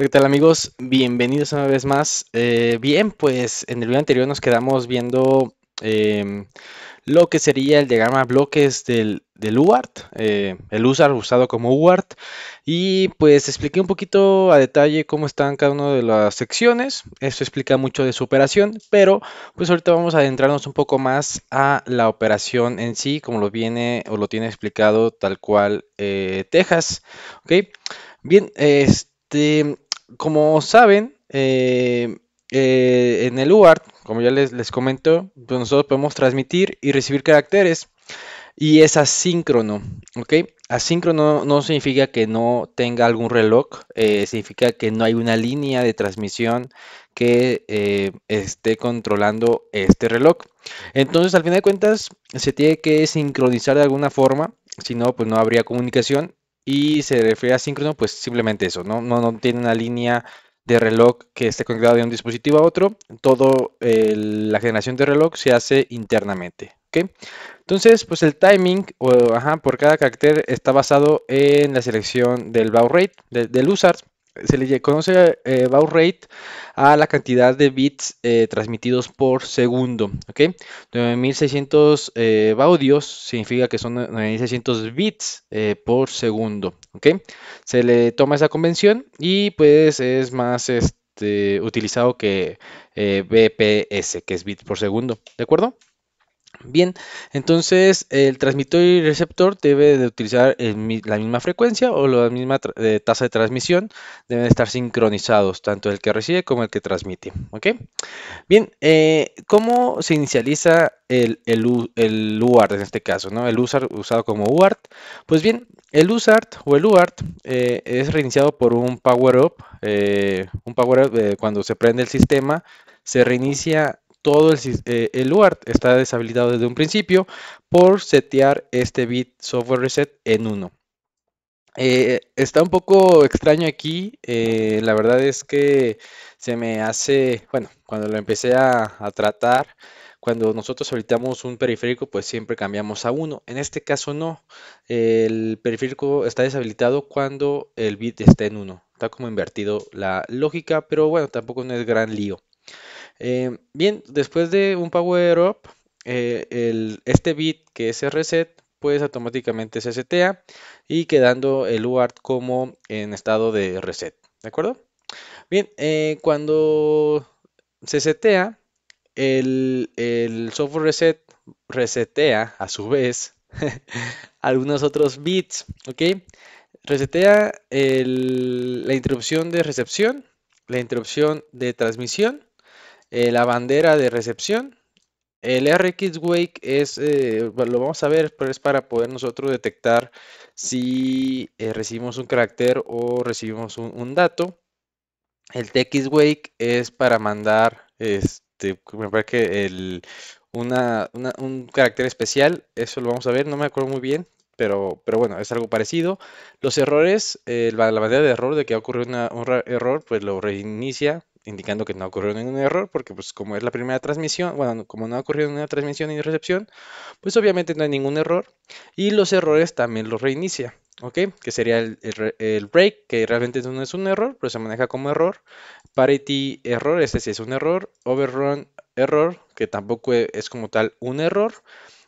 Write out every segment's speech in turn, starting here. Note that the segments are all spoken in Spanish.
¿Qué tal amigos? Bienvenidos una vez más. Eh, bien, pues en el video anterior nos quedamos viendo em, lo que sería el diagrama bloques del, UART, eh, el USAR usado como UART, y pues expliqué un poquito a detalle cómo están cada una de las secciones, esto explica mucho de su operación, pero pues ahorita vamos a adentrarnos un poco más a la operación en sí, como lo viene o lo tiene explicado tal cual eh, Texas, ¿ok? Bien, este como saben, eh, eh, en el UART, como ya les, les comento, pues nosotros podemos transmitir y recibir caracteres y es asíncrono, ¿ok? Asíncrono no significa que no tenga algún reloj, eh, significa que no hay una línea de transmisión que esté controlando este reloj. Entonces, al final de cuentas, se tiene que sincronizar de alguna forma, si no, pues no habría comunicación y se refiere a síncrono, pues simplemente eso, ¿no? No, no tiene una línea de reloj que esté conectado de un dispositivo a otro, Toda la generación de reloj se hace internamente. Entonces, pues el timing o, por cada carácter está basado en la selección del baud rate, del USART se le conoce eh, baud rate a la cantidad de bits eh, transmitidos por segundo. 9600 eh, baudios significa que son 9600 bits por segundo. Se le toma esa convención y pues es más este, utilizado que BPS, que es bits por segundo. ¿De acuerdo? Bien, entonces el transmisor y receptor debe de utilizar la misma frecuencia o la misma eh, tasa de transmisión, deben estar sincronizados, tanto el que recibe como el que transmite. ¿ok? Bien, eh, ¿cómo se inicializa el, UART en este caso? ¿no? El USART usado como UART. Pues bien, el USART o el UART eh, es reiniciado por un power up. un power up cuando se prende el sistema se reinicia todo eh, el, lugar está deshabilitado desde un principio por setear este bit software reset en 1. Eh, está un poco extraño aquí, eh, la verdad es que se me hace, bueno, cuando lo empecé a, a tratar, cuando nosotros habilitamos un periférico, pues siempre cambiamos a 1. En este caso no, el periférico está deshabilitado cuando el bit está en 1. Está como invertido la lógica, pero bueno, tampoco no es gran lío. Em, bien, después de un power up, eh, este bit que es reset, pues automáticamente se setea y quedando el UART como en estado de reset. ¿De acuerdo? Bien, eh, cuando se setea, el, software reset resetea a su vez algunos otros bits, ¿ok? Resetea la interrupción de recepción, la interrupción de transmisión eh, la bandera de recepción. El RX Wake es, eh, lo vamos a ver, pero es para poder nosotros detectar si eh, recibimos un carácter o recibimos un, dato. El TX Wake es para mandar, este, me parece que el, un carácter especial, eso lo vamos a ver, no me acuerdo muy bien, pero, pero, bueno, es algo parecido. Los errores, la, bandera de error de que ha ocurrido un error, pues lo reinicia indicando que no ocurrió ningún error, porque pues como es la primera transmisión, bueno, como no ha ocurrido ninguna transmisión ni recepción, pues obviamente no hay ningún error y los errores también los reinicia, ¿ok? Que sería el, break, que realmente no es un error, pero se maneja como error, parity error, este sí es un error, overrun error, que tampoco es como tal un error,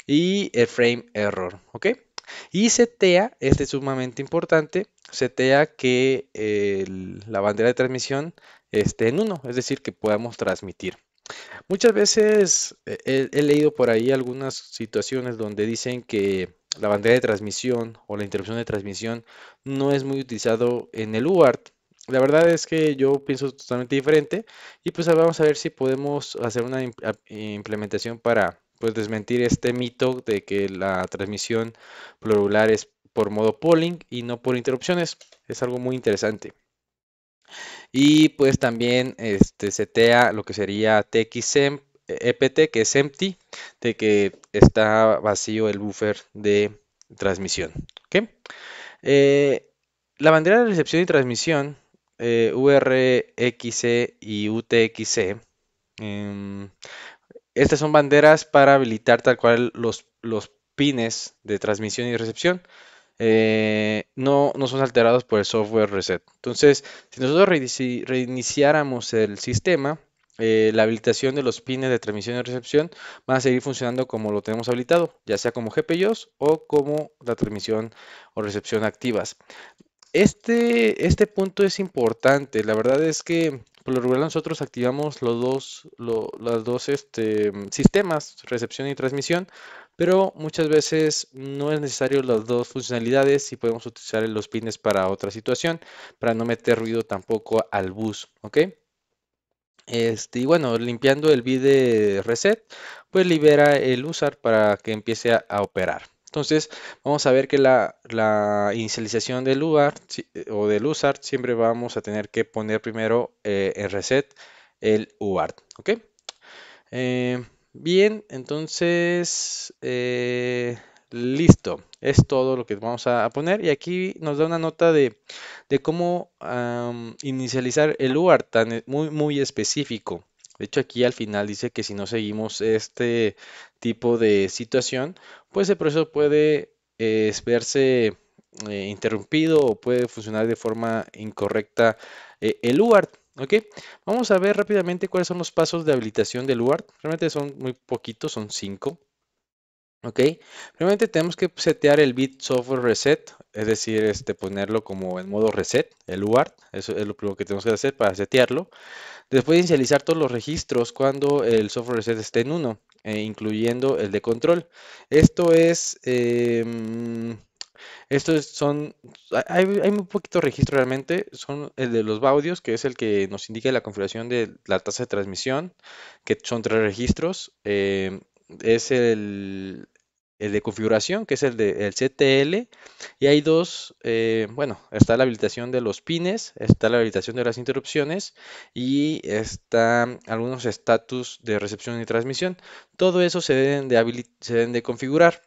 y el frame error, ¿ok? Y setea, este es sumamente importante, setea que la bandera de transmisión este, en uno, es decir, que podamos transmitir. Muchas veces eh, he, leído por ahí algunas situaciones donde dicen que la bandera de transmisión o la interrupción de transmisión no es muy utilizado en el UART. La verdad es que yo pienso totalmente diferente y pues vamos a ver si podemos hacer una implementación para pues desmentir este mito de que la transmisión plural es por modo polling y no por interrupciones. Es algo muy interesante. Y pues también este, setea lo que sería TXEPT, EPT, que es empty, de que está vacío el buffer de transmisión. Eh, la bandera de recepción y transmisión, eh, URXC e y UTXC, e, em, estas son banderas para habilitar tal cual los pines de transmisión y recepción. Eh, no, son alterados por el software reset. Entonces, si nosotros reiniciáramos el sistema, eh, la habilitación de los pines de transmisión y recepción va a seguir funcionando como lo tenemos habilitado, ya sea como GPIOS o como la transmisión o recepción activas. Este, este punto es importante, la verdad es que por lo regular nosotros activamos los dos, los dos este, sistemas, recepción y transmisión, pero muchas veces no es necesario las dos funcionalidades y podemos utilizar los pines para otra situación, para no meter ruido tampoco al bus, ¿ok? Este, y bueno, limpiando el bid de reset, pues libera el usar para que empiece a, operar. Entonces, vamos a ver que la, inicialización del UART eh, o del USART siempre vamos a tener que poner primero eh, en reset el UART, eh, Bien, entonces, eh, listo. Es todo lo que vamos a poner. Y aquí nos da una nota de, cómo inicializar el UART tan eh, muy, muy específico. De hecho, aquí al final dice que si no seguimos este tipo de situación, pues el proceso puede eh, verse interrumpido o puede funcionar de forma incorrecta el UART. ¿ok? Vamos a ver rápidamente cuáles son los pasos de habilitación del UART. Realmente son muy poquitos, son 5. ¿Ok? Primero tenemos que setear el bit software reset, es decir, este, ponerlo como en modo reset, el UART, eso es lo primero que tenemos que hacer para setearlo. Después inicializar todos los registros cuando el software reset esté en uno, eh, incluyendo el de control. Esto es... Em, estos son, hay, muy poquito registro realmente, son el de los baudios, que es el que nos indica la configuración de la tasa de transmisión, que son tres registros. Eh, es el, de configuración, que es el de CTL, y hay dos, eh, bueno, está la habilitación de los pines, está la habilitación de las interrupciones y están algunos estatus de recepción y transmisión. Todo eso se deben de, se deben de configurar.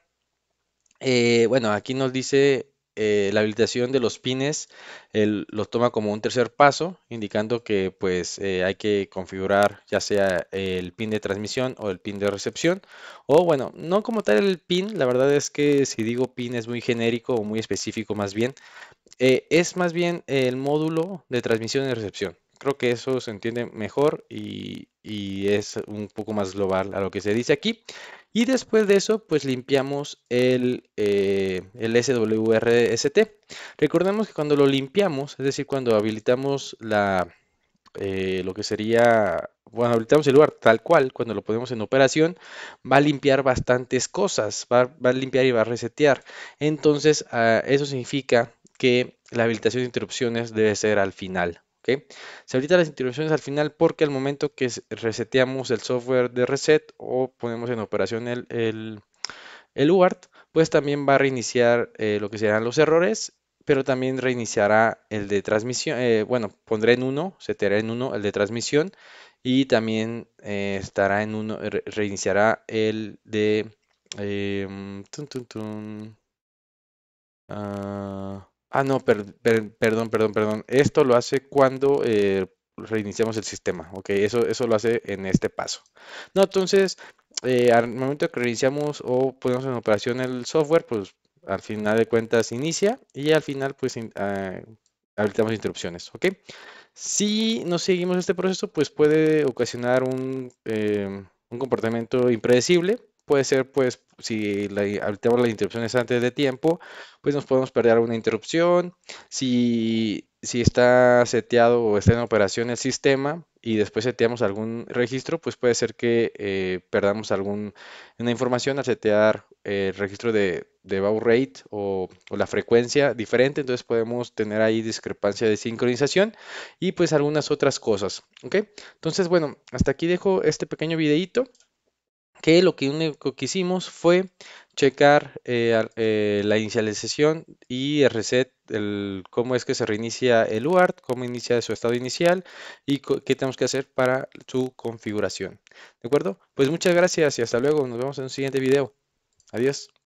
Eh, bueno, aquí nos dice eh, la habilitación de los pines, lo los toma como un tercer paso, indicando que pues eh, hay que configurar ya sea el pin de transmisión o el pin de recepción, o bueno, no como tal el pin, la verdad es que si digo pin es muy genérico o muy específico más bien, es más bien el módulo de transmisión y recepción. Creo que eso se entiende mejor y, es un poco más global a lo que se dice aquí. Y después de eso, pues limpiamos el, eh, SWRST. Recordemos que cuando lo limpiamos, es decir, cuando habilitamos la, eh, lo que sería, bueno, habilitamos el lugar tal cual, cuando lo ponemos en operación, va a limpiar bastantes cosas, va, a limpiar y va a resetear. Entonces, ah, eso significa que la habilitación de interrupciones debe ser al final, se ahorita las interrupciones al final porque al momento que reseteamos el software de reset o ponemos en operación el, UART, pues también va a reiniciar eh, lo que serán los errores pero también reiniciará el de transmisión. Eh, bueno, pondré en uno, setearé en uno el de transmisión y también eh, estará en uno, reiniciará el de... Em, ah, Ah, no, perdón, perdón, perdón. Esto lo hace cuando eh, reiniciamos el sistema. Ok, eso, eso lo hace en este paso. No, entonces, eh, al momento que reiniciamos o ponemos en operación el software, pues al final de cuentas inicia y al final pues ah, habilitamos interrupciones. Ok, si no seguimos este proceso, pues puede ocasionar un, eh, un comportamiento impredecible puede ser pues si la, las interrupciones antes de tiempo, pues nos podemos perder alguna interrupción. Si, está seteado o está en operación el sistema y después seteamos algún registro, pues puede ser que eh, perdamos alguna información al setear el registro de, de rate o, o, la frecuencia diferente. Entonces podemos tener ahí discrepancia de sincronización y pues algunas otras cosas. ¿ok? Entonces, bueno, hasta aquí dejo este pequeño videito que lo que único que hicimos fue checar eh, eh, la inicialización y el reset, el, cómo es que se reinicia el UART, cómo inicia su estado inicial y qué tenemos que hacer para su configuración. ¿De acuerdo? Pues muchas gracias y hasta luego. Nos vemos en un siguiente video. Adiós.